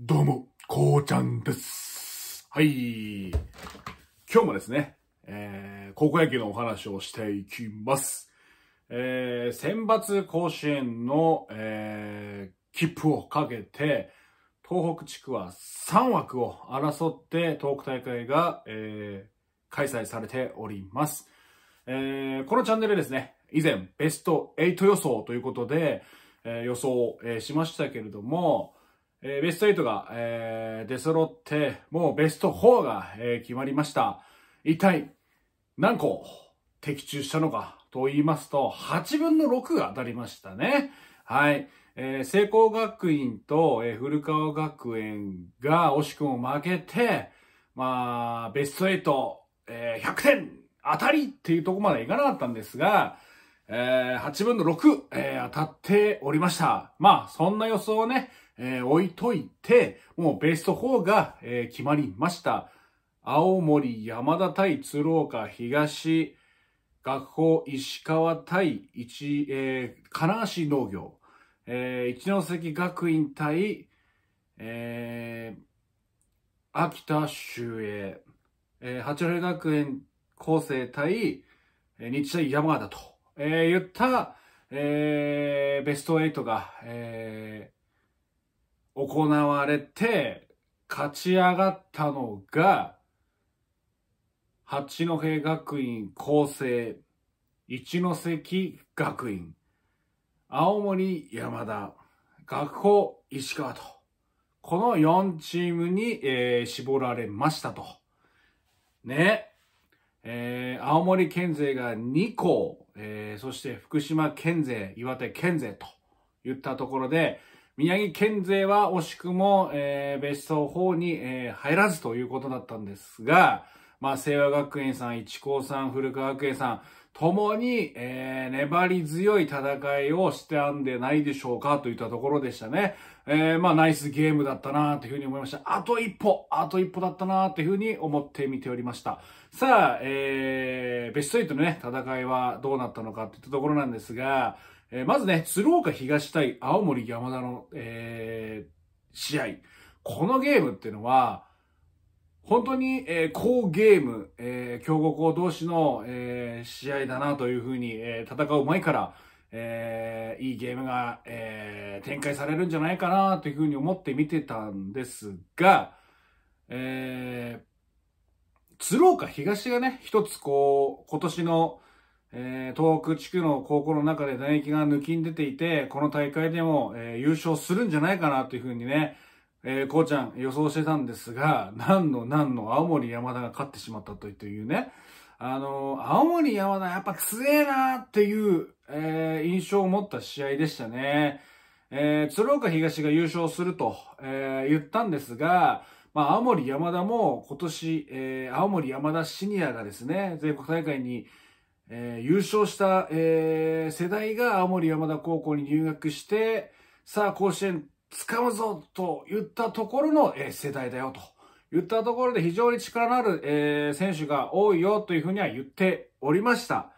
どうも、こうちゃんです。はい。今日もですね、えー、高校野球のお話をしていきます。えー、選抜甲子園の、えー、切符をかけて、東北地区は3枠を争って東北大会が、えー、開催されております。えー、このチャンネルですね、以前ベスト8予想ということで、えー、予想、えー、しましたけれども、えー、ベスト8が、えー、出揃って、もうベスト4が、えー、決まりました。一体、何個的中したのかと言いますと、8分の6が当たりましたね。はい。えー、聖光学院と、えー、古川学園が惜しくも負けて、まあ、ベスト8、えー、100点当たりっていうとこまでいかなかったんですが、えー、8分の6、えー、当たっておりました。まあ、そんな予想をね、えー、置いといて、もうベスト4が、えー、決まりました。青森山田対鶴岡東、学校石川対一、えー、金足農業、えー、一関学院対、えー、秋田修営、えー、八戸学園高生対、えー、日大山田と、えー、言った、えー、ベスト8が、えー、行われて勝ち上がったのが八戸学院光星一関学院青森山田学校石川とこの4チームに、えー、絞られましたと。ね。えー、青森県勢が2校、えー、そして福島県勢、岩手県勢といったところで、宮城県勢は惜しくも、えー、ベスト4に、えー、入らずということだったんですが、まあ、清和学園さん、一高さん、古川学園さん、ともに、えー、粘り強い戦いをしてあんでないでしょうかといったところでしたね。えー、まあ、ナイスゲームだったなというふうに思いました。あと一歩、あと一歩だったなというふうに思って見ておりました。さあ、えー、ベスト8のね、戦いはどうなったのかといったところなんですが、えー、まずね、鶴岡東対青森山田の、えー、試合。このゲームっていうのは、本当に、えー、好ゲーム、えー、強豪校同士の、えー、試合だなというふうに、えー、戦う前から、えー、いいゲームが、えー、展開されるんじゃないかなというふうに思って見てたんですが、えー、鶴岡東がね、一つこう、今年の、えー、東北地区の高校の中で打撃が抜きん出ていて、この大会でも、えー、優勝するんじゃないかなというふうにね、えー、こうちゃん予想してたんですが、なんのなんの青森山田が勝ってしまったというね、あのー、青森山田やっぱ強えなっていう、えー、印象を持った試合でしたね。えー、鶴岡東が優勝すると、えー、言ったんですが、まあ、青森山田も今年、えー、青森山田シニアがですね、全国大会にえー、優勝した、えー、世代が青森山田高校に入学して、さあ甲子園掴むぞと言ったところの、えー、世代だよと言ったところで非常に力のある、えー、選手が多いよというふうには言っておりました。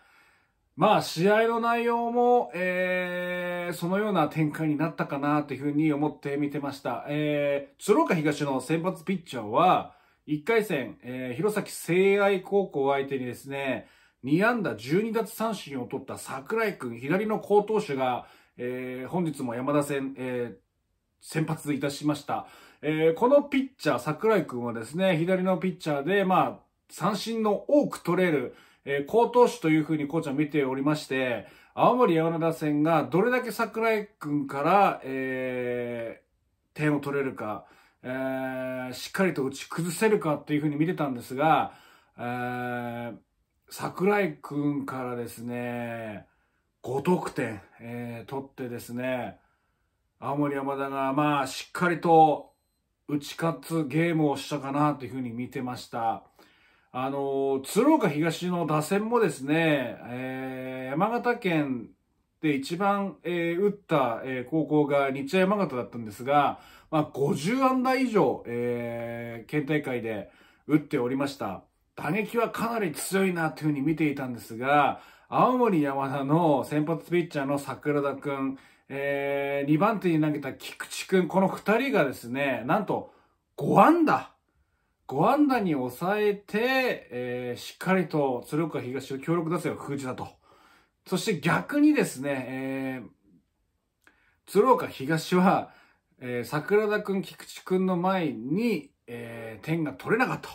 まあ試合の内容も、えー、そのような展開になったかなというふうに思って見てました。えー、鶴岡東の先発ピッチャーは、1回戦、えー、弘前聖愛高校相手にですね、2安打12奪三振を取った桜井君、左の好投手が、えー、本日も山田戦、えー、先発いたしました。えー、このピッチャー、桜井君はですね、左のピッチャーで、まあ、三振の多く取れる、えー、好投手というふうにコーチは見ておりまして、青森山田戦がどれだけ桜井君から、えー、点を取れるか、えー、しっかりと打ち崩せるかっていうふうに見てたんですが、えー、桜井くんからですね、5得点、えー、取ってですね、青森山田が、まあ、しっかりと打ち勝つゲームをしたかなというふうに見てました。あの、鶴岡東の打線もですね、えー、山形県で一番、えー、打った、えー、高校が日大山形だったんですが、まあ、50安打以上、え県大会で打っておりました。打撃はかなり強いなというふうに見ていたんですが、青森山田の先発ピッチャーの桜田くん、えー、2番手に投げた菊池くん、この2人がですね、なんと5安打5安打に抑えて、えー、しっかりと鶴岡東を強力打線を封じたと。そして逆にですね、えー、鶴岡東は、えー、桜田くん、菊池くんの前に、えー、点が取れなかった。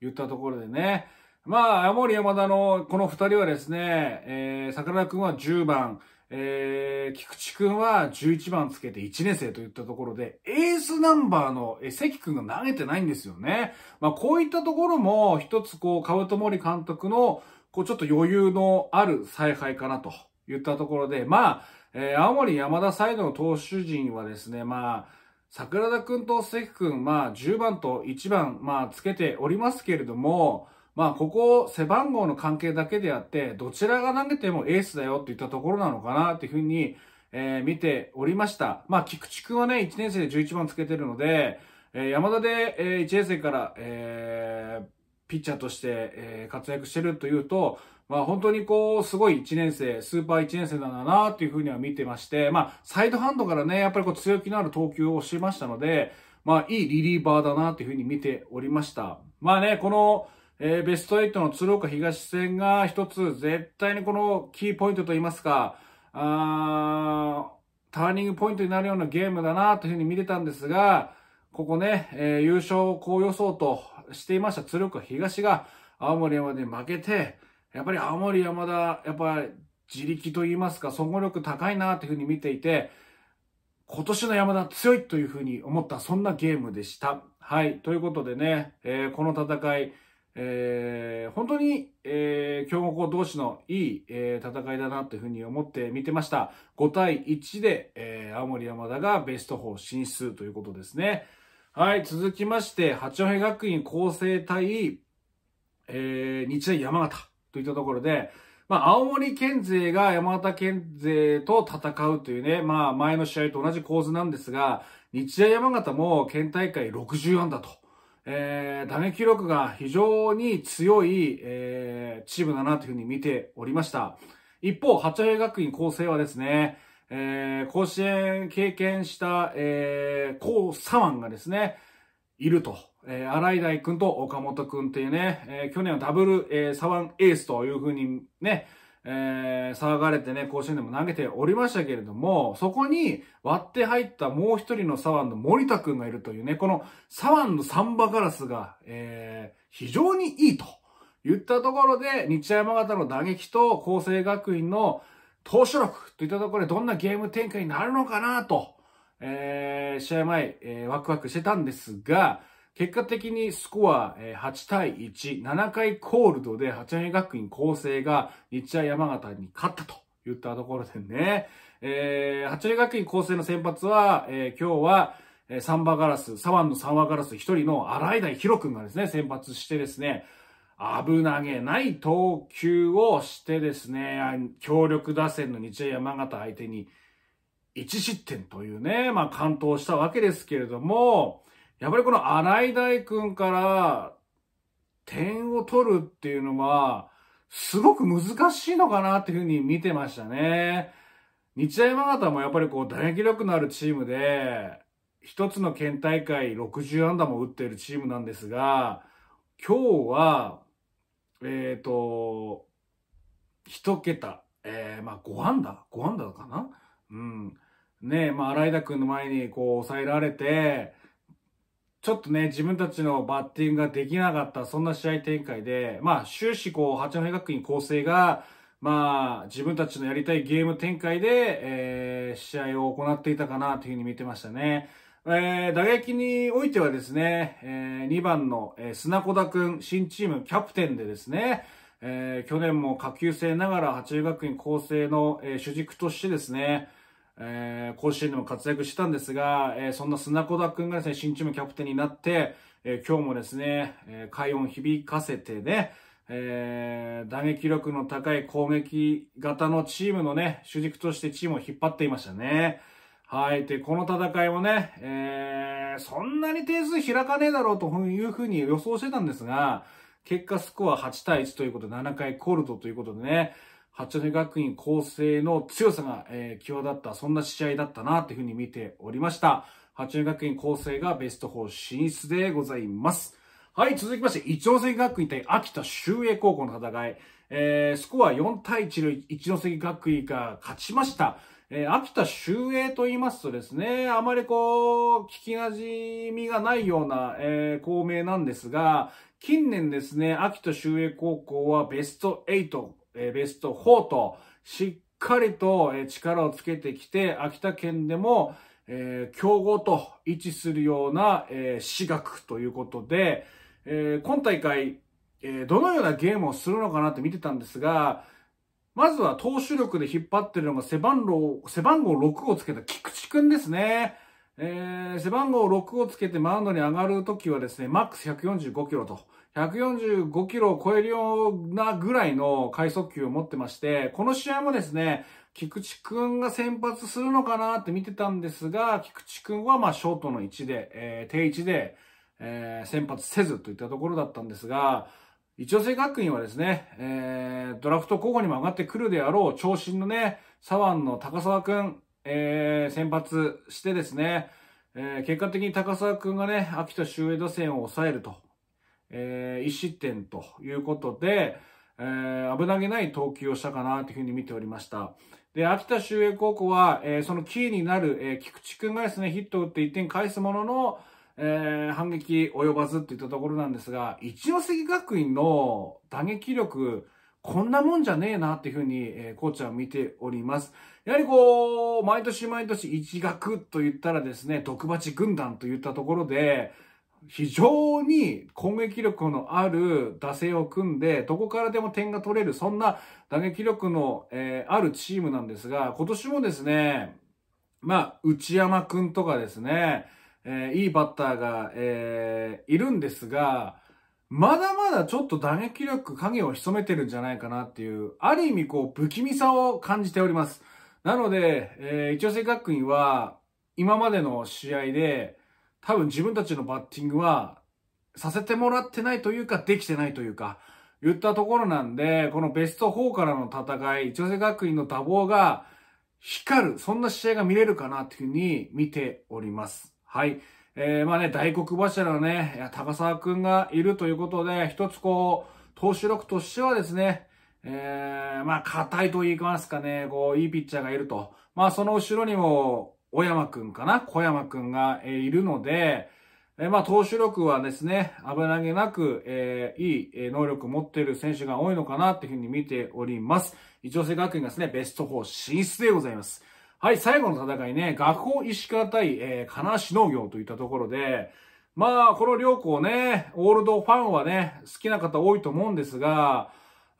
言ったところでね。まあ、青森山田のこの二人はですね、えー、桜田くんは10番、えー、菊池くんは11番つけて1年生といったところで、エースナンバーの関くんが投げてないんですよね。まあ、こういったところも一つこう、カウトモリ監督の、こう、ちょっと余裕のある采配かなと言ったところで、まあ、えー、青森山田サイドの投手陣はですね、まあ、桜田くんと関くん、まあ10番と1番、まあつけておりますけれども、まあここ背番号の関係だけであって、どちらが投げてもエースだよっていったところなのかなっていうふうに、えー、見ておりました。まあ菊池くんはね、1年生で11番つけてるので、えー、山田で、えー、1年生から、えー、ピッチャーとして、え活躍してるというと、まあ本当にこう、すごい1年生、スーパー1年生なんだなっていうふうには見てまして、まあサイドハンドからね、やっぱりこう強気のある投球をしましたので、まあいいリリーバーだなっていうふうに見ておりました。まあね、この、えー、ベスト8の鶴岡東戦が一つ絶対にこのキーポイントといいますか、あターニングポイントになるようなゲームだなというふうに見てたんですが、ここね、えー、優勝をこう予想としていました鶴岡東が青森山で負けて、やっぱり青森山田、やっぱ自力と言いますか、総合力高いなというふうに見ていて、今年の山田強いというふうに思った、そんなゲームでした。はい。ということでね、えー、この戦い、えー、本当に、えー、強豪校同士のいい、えー、戦いだなというふうに思って見てました。5対1で、えー、青森山田がベスト4進出ということですね。はい、続きまして、八戸学院構成対、えー、日大山形。といったところで、まあ、青森県勢が山形県勢と戦うというね、まあ、前の試合と同じ構図なんですが、日大山形も県大会60安打と、えー、打撃力が非常に強い、えー、チームだなというふうに見ておりました。一方、八戸学院構成はですね、えー、甲子園経験した、えー、高左腕がですね、いると。えー、新井大君と岡本君っていうね、えー、去年はダブル、えー、サワンエースというふうにね、えー、騒がれてね、甲子園でも投げておりましたけれども、そこに割って入ったもう一人のサワンの森田くんがいるというね、このサワンのサンバガラスが、えー、非常にいいと言ったところで、日山形の打撃と厚生学院の投手力といったところでどんなゲーム展開になるのかなと、えー、試合前、えー、ワクワクしてたんですが、結果的にスコア8対1、7回コールドで八戸学院構成が日大山形に勝ったと言ったところでね、えー、八戸学院構成の先発は、えー、今日は、えサンバガラス、サワンのサンバガラス一人の洗い台ヒロ君がですね、先発してですね、危なげない投球をしてですね、強力打線の日大山形相手に1失点というね、まあ完投したわけですけれども、やっぱりこの新井大君から点を取るっていうのは、すごく難しいのかなっていうふうに見てましたね。日大山形もやっぱりこう打撃力のあるチームで、一つの県大会60安打も打っているチームなんですが、今日は、えっ、ー、と、一桁、えー、まあ5安打 ?5 安打かなうん。ねえ、まあ、荒井田君の前にこう抑えられて、ちょっとね、自分たちのバッティングができなかった、そんな試合展開で、まあ、終始こう、八戸学院構成が、まあ、自分たちのやりたいゲーム展開で、えー、試合を行っていたかなというふうに見てましたね。えー、打撃においてはですね、えー、2番の、えー、砂子田くん、新チームキャプテンでですね、えー、去年も下級生ながら八重学院構成の、えー、主軸としてですね、えー、甲子園でも活躍したんですが、えー、そんな砂子田くんがですね、新チームキャプテンになって、えー、今日もですね、えー、快音響かせてね、えー、打撃力の高い攻撃型のチームのね、主軸としてチームを引っ張っていましたね。はい。で、この戦いもね、えー、そんなに点数開かねえだろうというふうに予想してたんですが、結果スコア8対1ということで、7回コールドということでね、八戸学院構成の強さが、えー、際立った、そんな試合だったな、というふうに見ておりました。八戸学院構成がベスト4進出でございます。はい、続きまして、一ノ関学院対秋田修英高校の戦い。えー、スコア4対1の一関学院が勝ちました。えー、秋田修英と言いますとですね、あまりこう、聞き馴染みがないような、えー、校名なんですが、近年ですね、秋田修英高校はベスト8、えベスト4と、しっかりと、え力をつけてきて、秋田県でも、え強豪と位置するような、え私学ということで、え今大会、えどのようなゲームをするのかなって見てたんですが、まずは投手力で引っ張ってるのが背番号、背番号6をつけた菊池くんですね。えー、背番号6をつけてマウンドに上がるときはですね、マックス145キロと。145キロを超えるようなぐらいの快速球を持ってまして、この試合もですね、菊池くんが先発するのかなって見てたんですが、菊池くんはまあショートの位置で、えー、定位置で、えー、先発せずといったところだったんですが、一応正確院はですね、えー、ドラフト候補にも上がってくるであろう、長身のね、左腕の高沢くん、えー、先発してですね、えー、結果的に高沢くんがね、秋田周江打線を抑えるとえー、1失点ということで、えー、危なげない投球をしたかなというふうに見ておりました。で、秋田修英高校は、えー、そのキーになる、えー、菊池くんがですね、ヒットを打って1点返すものの、えー、反撃及ばずっていったところなんですが、一関学院の打撃力、こんなもんじゃねえなっていうふうに、えー、コーチは見ております。やはりこう、毎年毎年一学と言ったらですね、毒鉢軍団といったところで、非常に攻撃力のある打線を組んで、どこからでも点が取れる、そんな打撃力の、えー、あるチームなんですが、今年もですね、まあ、内山くんとかですね、えー、いいバッターが、えー、いるんですが、まだまだちょっと打撃力影を潜めてるんじゃないかなっていう、ある意味こう、不気味さを感じております。なので、えー、一応正確院は、今までの試合で、多分自分たちのバッティングはさせてもらってないというか、できてないというか、言ったところなんで、このベスト4からの戦い、一瀬学院の打棒が光る、そんな試合が見れるかなというふうに見ております。はい。えー、まあね、大黒柱のね、高沢くんがいるということで、一つこう、投手力としてはですね、えー、まあ、硬いと言いますかね、こう、いいピッチャーがいると。まあ、その後ろにも、小山くんかな小山くんが、えいるので、えまあ、投手力はですね、危なげなく、えー、いい、え能力を持っている選手が多いのかなっていうふうに見ております。一応、学院がですね、ベスト4進出でございます。はい、最後の戦いね、学校石川対、えー、金足農業といったところで、まあ、この両校ね、オールドファンはね、好きな方多いと思うんですが、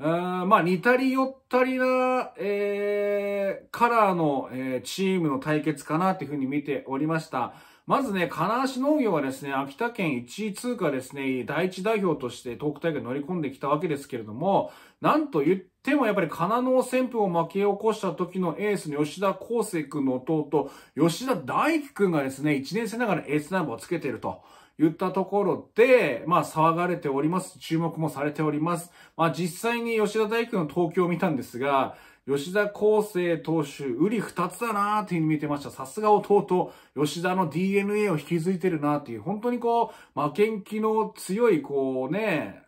まあ、似たり寄ったりな、えー、カラーの、えー、チームの対決かなっていうふうに見ておりました。まずね、金足農業はですね、秋田県1位通過ですね、第一代表として東北大会に乗り込んできたわけですけれども、なんと言ってもやっぱり金農旋風を巻き起こした時のエースの吉田康生君の弟、吉田大輝君がですね、1年生ながらエースナンバーをつけていると言ったところで、まあ騒がれております。注目もされております。まあ実際に吉田大工の東京を見たんですが、吉田康生投手、売り二つだなーっていうふうに見てました。さすが弟、吉田の DNA を引き継いでるなーっていう、本当にこう、負けん気の強い、こうね、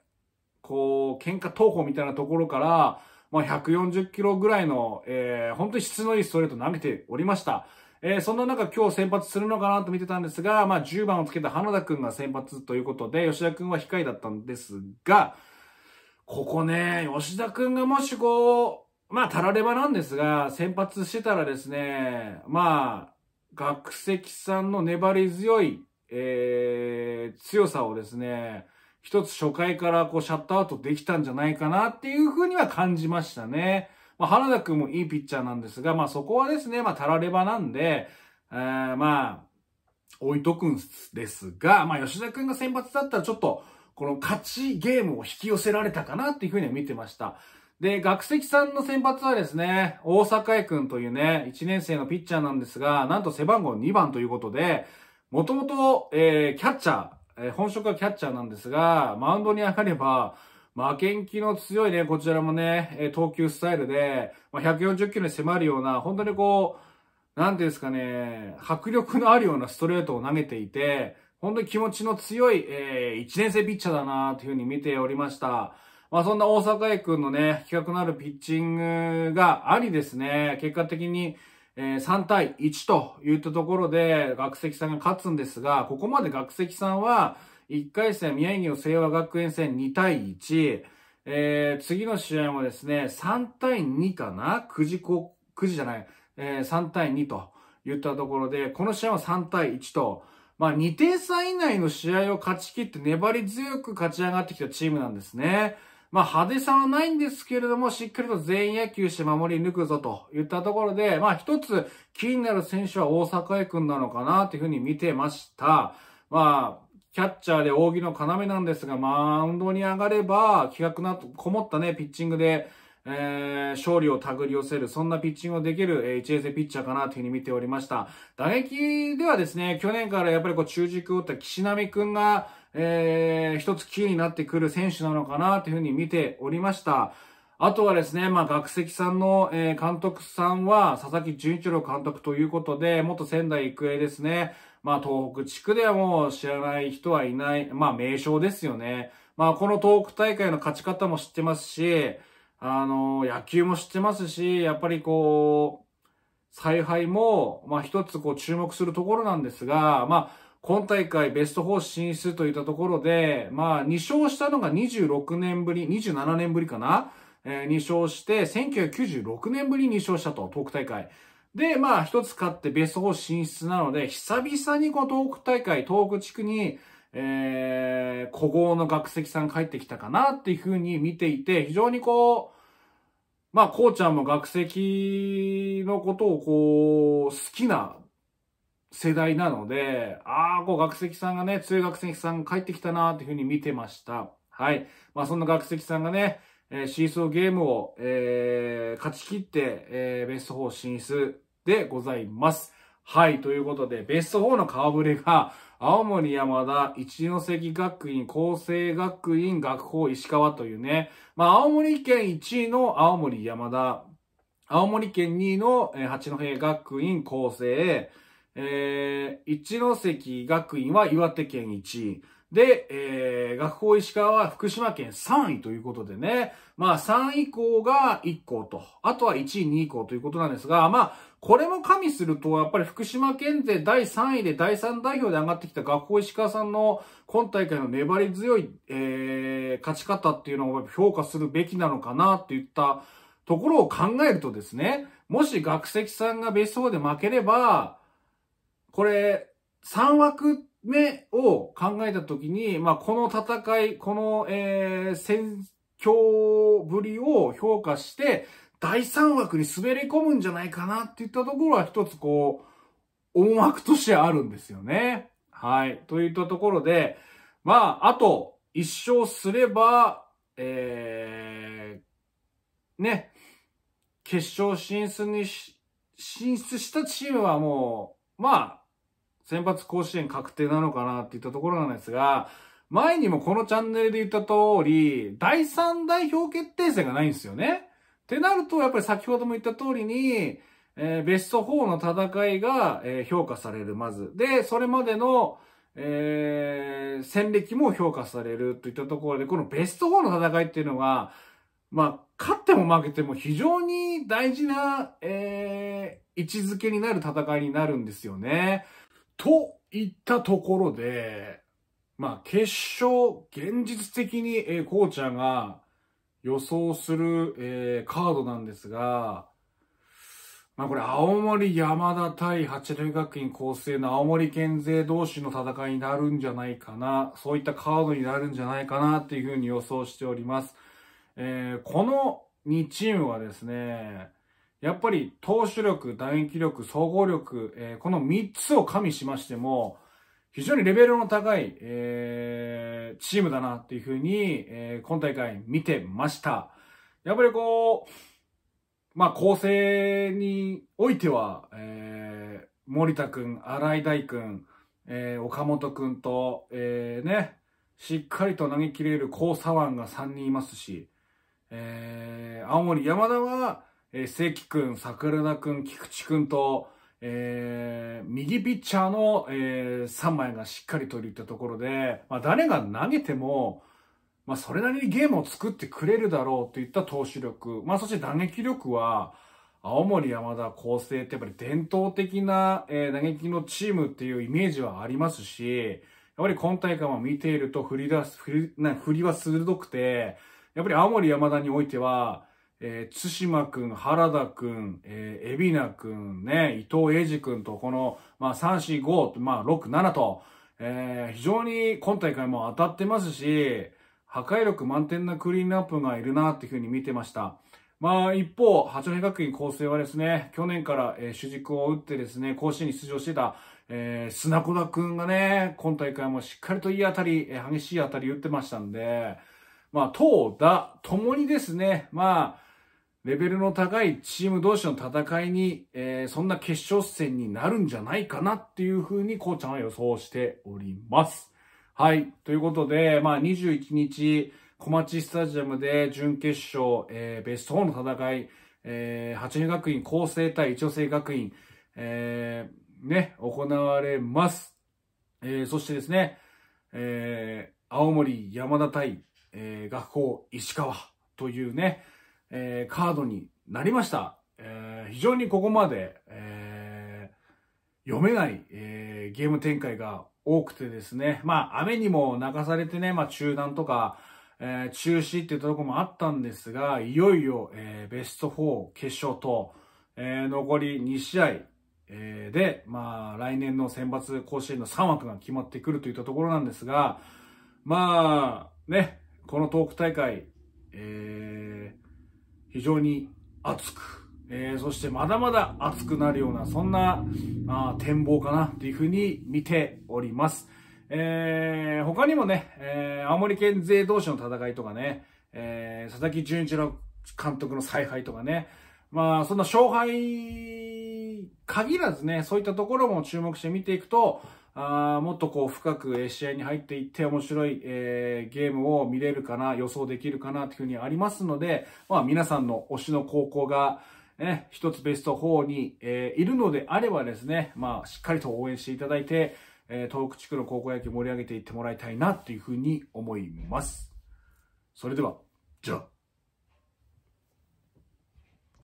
こう、喧嘩投法みたいなところから、まあ、140キロぐらいの、えー、本当に質のいいストレート投げておりました。えー、そんな中今日先発するのかなと見てたんですが、まあ10番をつけた花田くんが先発ということで、吉田くんは控えだったんですが、ここね、吉田くんがもしこう、まあ、たらればなんですが、先発してたらですね、まあ、学籍さんの粘り強い、えー、強さをですね、一つ初回からこうシャットアウトできたんじゃないかなっていうふうには感じましたね。まあ、原田くんもいいピッチャーなんですが、まあ、そこはですね、まあ、たらればなんで、えー、まあ、置いとくんですが、まあ、吉田くんが先発だったらちょっと、この勝ちゲームを引き寄せられたかなっていうふうには見てました。で、学籍さんの先発はですね、大阪江くんというね、1年生のピッチャーなんですが、なんと背番号2番ということで、もともと、えー、キャッチャー、えー、本職はキャッチャーなんですが、マウンドに上がれば、まあ、ん気の強いね、こちらもね、投球スタイルで、まあ、140キロに迫るような、本当にこう、なんていうんですかね、迫力のあるようなストレートを投げていて、本当に気持ちの強い、えー、1年生ピッチャーだなというふうに見ておりました。まあそんな大阪江君のね、企画のあるピッチングがありですね、結果的に、えー、3対1といったところで学籍さんが勝つんですが、ここまで学籍さんは、1回戦、宮城の清和学園戦2対1、えー、次の試合もですね、3対2かな ?9 時こ、9時じゃない、えー、3対2と言ったところで、この試合は3対1と、まあ、2点差以内の試合を勝ち切って粘り強く勝ち上がってきたチームなんですね。まあ、派手さはないんですけれども、しっかりと全員野球して守り抜くぞと言ったところで、まあ、一つ気になる選手は大阪へ君なのかなというふうに見てました。まあ、キャッチャーで扇の要なんですが、マウンドに上がれば、気迫な、こもったね、ピッチングで、えー、勝利を手繰り寄せる、そんなピッチングをできる、えー、一年ピッチャーかなというふうに見ておりました。打撃ではですね、去年からやっぱりこう中軸を打った岸波くんが、えー、一つキーになってくる選手なのかなというふうに見ておりました。あとはですね、まあ、学籍さんの、えー、監督さんは、佐々木純一郎監督ということで、元仙台育英ですね。まあ東北地区ではもう知らない人はいない、まあ名称ですよね。まあこの東北大会の勝ち方も知ってますし、あの、野球も知ってますし、やっぱりこう、采配も、まあ一つこう注目するところなんですが、まあ今大会ベスト4進出といったところで、まあ2勝したのが26年ぶり、27年ぶりかなえー、2勝して、1996年ぶりに2勝したと、東北大会。で、まあ、一つ勝ってベスト4進出なので、久々にこう、東北大会、東北地区に、えー、古豪の学籍さん帰ってきたかなっていうふうに見ていて、非常にこう、まあ、こうちゃんも学籍のことをこう、好きな世代なので、ああ、こう学籍さんがね、強い学籍さんが帰ってきたなっていうふうに見てました。はい。まあ、そんな学籍さんがね、えー、シーソーゲームを、えー、勝ち切って、えー、ベスト4進出。でございます。はい、ということで、ベスト4の顔ぶれが、青森山田、一関学院、厚生学院、学法石川というね、まあ、青森県1位の青森山田、青森県2位の八戸学院、厚生、えー、一関学院は岩手県1位、で、えー、学校石川は福島県3位ということでね、まあ3位以降が1校と、あとは1位、2位以降ということなんですが、まあ、これも加味すると、やっぱり福島県勢第3位で第3代表で上がってきた学校石川さんの今大会の粘り強い、えー、勝ち方っていうのを評価するべきなのかなっていったところを考えるとですね、もし学籍さんがベスト4で負ければ、これ、3枠目を考えたときに、まあ、この戦い、この、えー、戦況ぶりを評価して、第3枠に滑り込むんじゃないかなっていったところは一つこう、思惑としてあるんですよね。はい。といったところで、まあ、あと、一勝すれば、えー、ね、決勝進出にし、進出したチームはもう、まあ、先発甲子園確定なのかなっていったところなんですが、前にもこのチャンネルで言った通り、第3代表決定戦がないんですよね。ってなると、やっぱり先ほども言った通りに、えー、ベスト4の戦いが、えー、評価される、まず。で、それまでの、えー、戦歴も評価されるといったところで、このベスト4の戦いっていうのが、まあ、勝っても負けても非常に大事な、えー、位置づけになる戦いになるんですよね。といったところで、まあ、決勝、現実的に、えー、こうちゃんが、予想する、えー、カードなんですが、まあこれ、青森山田対八戸学院構成の青森県勢同士の戦いになるんじゃないかな、そういったカードになるんじゃないかなっていうふうに予想しております。えー、この2チームはですね、やっぱり投手力、打撃力、総合力、えー、この3つを加味しましても、非常にレベルの高い、えー、チームだなっていうふうに、えー、今大会見てました。やっぱりこう、まあ、構成においては、えー、森田君、新井大君、えー、岡本君と、えー、ね、しっかりと投げ切れる高左腕が3人いますし、えー、青森山田は、えー、関君、桜田君、菊池君と、えー、右ピッチャーの、えー、3枚がしっかり取りったところで、まあ、誰が投げても、まあ、それなりにゲームを作ってくれるだろうといった投手力、まあ、そして打撃力は、青森山田構成ってやっぱり伝統的な、えー、打撃のチームっていうイメージはありますし、やっぱり今大会も見ていると振り出す、振り、な振りは鋭くて、やっぱり青森山田においては、えー、津島くん、原田くん、えー、海老名くん、ね、伊藤英二くんと、この、まあ、3、4、5、まあ、6、7と、えー、非常に今大会も当たってますし、破壊力満点なクリーンアップがいるなっていうふうに見てました。まあ、一方、八戸学院構成はですね、去年から、えー、主軸を打ってですね、甲子園に出場してた、えー、砂子田くんがね、今大会もしっかりといい当たり、えー、激しい当たり打ってましたんで、まあ、投打ともにですね、まあ、レベルの高いチーム同士の戦いに、えー、そんな決勝戦になるんじゃないかなっていうふうに、こうちゃんは予想しております。はい。ということで、まあ21日、小町スタジアムで準決勝、えー、ベスト4の戦い、えー、八重学院厚生対一応生学院、えー、ね、行われます。えー、そしてですね、えー、青森山田対、えー、学校石川というね、えー、カードになりました。えー、非常にここまで、えー、読めない、えー、ゲーム展開が多くてですね、まあ雨にも泣かされてね、まあ中断とか、えー、中止っていとこもあったんですが、いよいよ、えー、ベスト4決勝と、えー、残り2試合、えー、で、まあ来年の選抜甲子園の3枠が決まってくるといったところなんですが、まあね、このトーク大会、えー非常に熱く、えー、そしてまだまだ熱くなるような、そんなあ展望かなというふうに見ております。えー、他にもね、えー、青森県勢同士の戦いとかね、えー、佐々木純一郎監督の采配とかね、まあ、そんな勝敗限らずね、そういったところも注目して見ていくと、あもっとこう深く、え試合に入っていって面白い、えー、ゲームを見れるかな、予想できるかなというふうにありますので、まあ皆さんの推しの高校が、ね、一つベスト4に、えー、いるのであればですね、まあしっかりと応援していただいて、え東北地区の高校野球盛り上げていってもらいたいなというふうに思います。それでは、じゃあ。